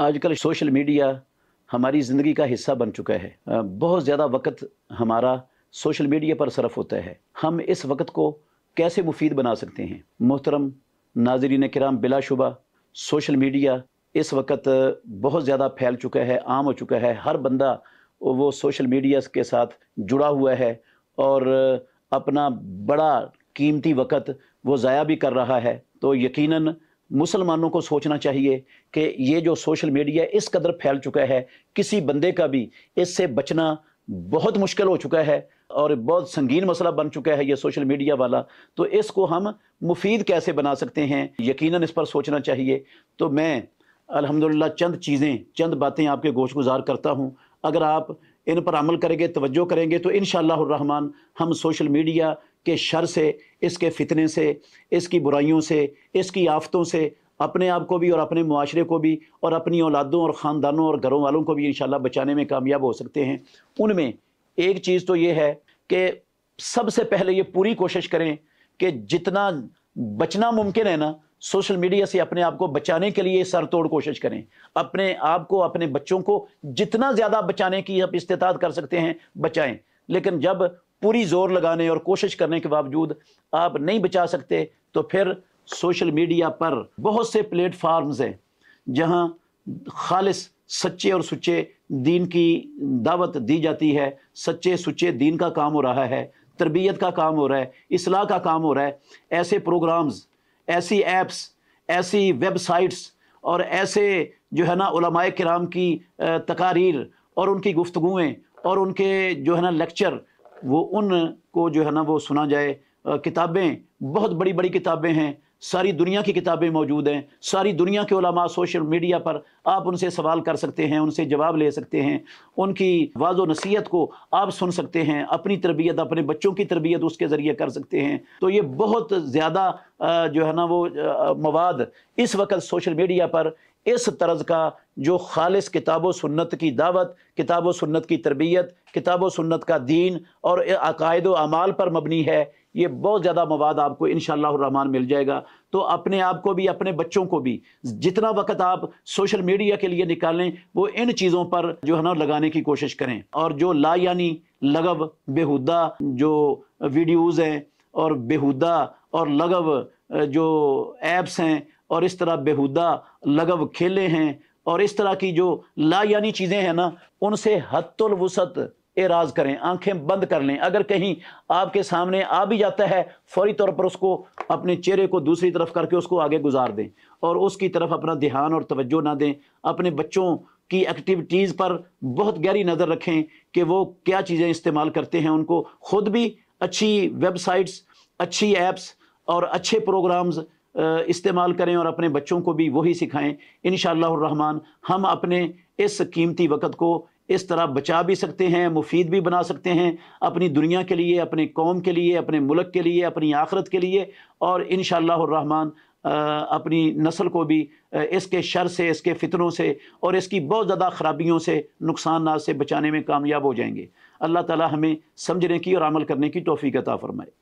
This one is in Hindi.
आजकल सोशल मीडिया हमारी ज़िंदगी का हिस्सा बन चुका है बहुत ज़्यादा वक्त हमारा सोशल मीडिया पर सरफ होता है हम इस वक्त को कैसे मुफीद बना सकते हैं मोहतरम नाजरीन कराम बिलाशुबा सोशल मीडिया इस वक्त बहुत ज़्यादा फैल चुका है आम हो चुका है हर बंदा वो सोशल मीडिया के साथ जुड़ा हुआ है और अपना बड़ा कीमती वक्त वो ज़ाया भी कर रहा है तो यकीनन मुसलमानों को सोचना चाहिए कि ये जो सोशल मीडिया इस कदर फैल चुका है किसी बंदे का भी इससे बचना बहुत मुश्किल हो चुका है और बहुत संगीन मसला बन चुका है ये सोशल मीडिया वाला तो इसको हम मुफीद कैसे बना सकते हैं यकीनन इस पर सोचना चाहिए तो मैं अल्हम्दुलिल्लाह चंद चीज़ें चंद बातें आपके गोश गुजार करता हूँ अगर आप इन पर अमल करेंगे तवज्जो करेंगे तो इन रहमान हम सोशल मीडिया के शर से इसके फितने से इसकी बुराइयों से इसकी आफतों से अपने आप को भी और अपने माशरे को भी और अपनी औलादों और ख़ानदानों और घरों वालों को भी इन बचाने में कामयाब हो सकते हैं उनमें एक चीज़ तो ये है कि सबसे पहले ये पूरी कोशिश करें कि जितना बचना मुमकिन है ना सोशल मीडिया से अपने आप को बचाने के लिए सर तोड़ कोशिश करें अपने आप को अपने बच्चों को जितना ज़्यादा बचाने की आप इस्तात कर सकते हैं बचाएं लेकिन जब पूरी जोर लगाने और कोशिश करने के बावजूद आप नहीं बचा सकते तो फिर सोशल मीडिया पर बहुत से प्लेटफार्म्स हैं जहां खालिश सच्चे और सच्चे दीन की दावत दी जाती है सच्चे सुच्चे दीन का काम हो रहा है तरबियत का काम हो रहा है असलाह का काम हो रहा है ऐसे प्रोग्राम्स ऐसी ऐप्स ऐसी वेबसाइट्स और ऐसे जो है ना कराम की तकारीर और उनकी गुफ्तगुएँ और उनके जो है ना लेक्चर वो उनको जो है ना वो सुना जाए किताबें बहुत बड़ी बड़ी किताबें हैं सारी दुनिया की किताबें मौजूद हैं सारी दुनिया के उलमा सोशल मीडिया पर आप उनसे सवाल कर सकते हैं उनसे जवाब ले सकते हैं उनकी वाजो नसीहत को आप सुन सकते हैं अपनी तरबियत अपने बच्चों की तरबियत उसके ज़रिए कर सकते हैं तो ये बहुत ज़्यादा जो है ना वो मवाद इस वक्त सोशल मीडिया पर इस तर्ज का जो खालिस किताब सुन्नत की दावत किताब सुन्नत की तरबियत किताब सुन्नत का दीन और अकायद अमाल पर मबनी है ये बहुत ज़्यादा मवाद आपको इन रहमान मिल जाएगा तो अपने आप को भी अपने बच्चों को भी जितना वक्त आप सोशल मीडिया के लिए निकालें वो इन चीज़ों पर जो है ना लगाने की कोशिश करें और जो ला यानी लगभ बेहुदा जो वीडियोज़ हैं और बेहुदा और लगव जो ऐप्स हैं और इस तरह बेहुदा लगव खेले हैं और इस तरह की जो ला यानी चीज़ें हैं ना उनसे हतुलवसत एराज करें आंखें बंद कर लें अगर कहीं आपके सामने आ भी जाता है फौरी तौर पर उसको अपने चेहरे को दूसरी तरफ करके उसको आगे गुजार दें और उसकी तरफ अपना ध्यान और तवज्जो ना दें अपने बच्चों की एक्टिविटीज़ पर बहुत गहरी नज़र रखें कि वो क्या चीज़ें इस्तेमाल करते हैं उनको खुद भी अच्छी वेबसाइट्स अच्छी ऐप्स और अच्छे प्रोग्राम्स इस्तेमाल करें और अपने बच्चों को भी वही सिखाएं इन रहमान हम अपने इस कीमती वक़्त को इस तरह बचा भी सकते हैं मुफीद भी बना सकते हैं अपनी दुनिया के लिए अपने कौम के लिए अपने मुल्क के लिए अपनी आखरत के लिए और इन रहमान अपनी नस्ल को भी इसके शर से इसके फितरों से और इसकी बहुत ज़्यादा ख़राबियों से नुकसान से बचाने में कामयाब हो जाएंगे अल्लाह ताला हमें समझने की और अमल करने की तोफ़ी अता फ़रमाए